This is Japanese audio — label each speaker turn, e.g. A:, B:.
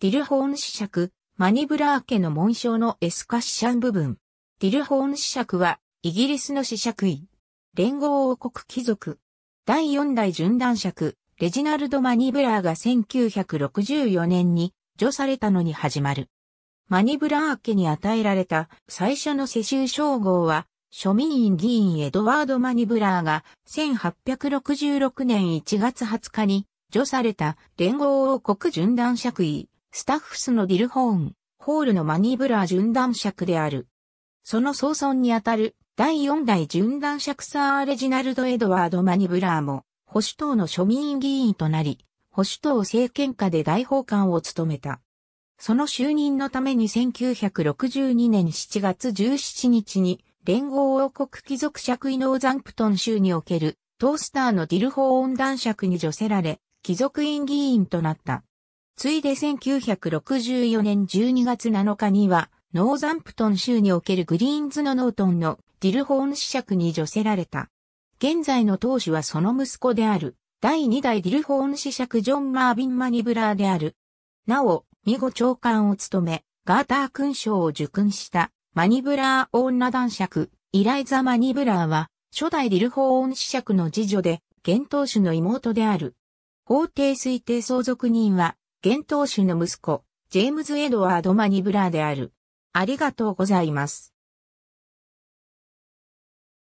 A: ディルホーン子爵、マニブラー家の紋章のエスカッシャン部分。ディルホーン子爵は、イギリスの子爵位。連合王国貴族。第四代順断爵、レジナルド・マニブラーが1964年に除されたのに始まる。マニブラー家に与えられた最初の世襲称号は、庶民院議員エドワード・マニブラーが1866年1月20日に除された連合王国順断爵位。スタッフスのディルホーン、ホールのマニーブラー順断尺である。その総尊にあたる第4代順断尺サー・レジナルド・エドワード・マニブラーも、保守党の庶民議員となり、保守党政権下で大法官を務めた。その就任のために1962年7月17日に、連合王国貴族爵位のザンプトン州におけるトースターのディルホーン男爵に除せられ、貴族院議員となった。ついで1964年12月7日には、ノーザンプトン州におけるグリーンズのノートンのディルホーン子爵に除せられた。現在の当主はその息子である、第2代ディルホーン子爵ジョン・マービン・マニブラーである。なお、見後長官を務め、ガーター勲章を受勲したマニブラー女男爵、イライザ・マニブラーは、初代ディルホーン子爵の次女で、現当主の妹である。法廷推定相続人は、現当主の息子、ジェームズ・エドワード・マニブラーである。ありがとうございます。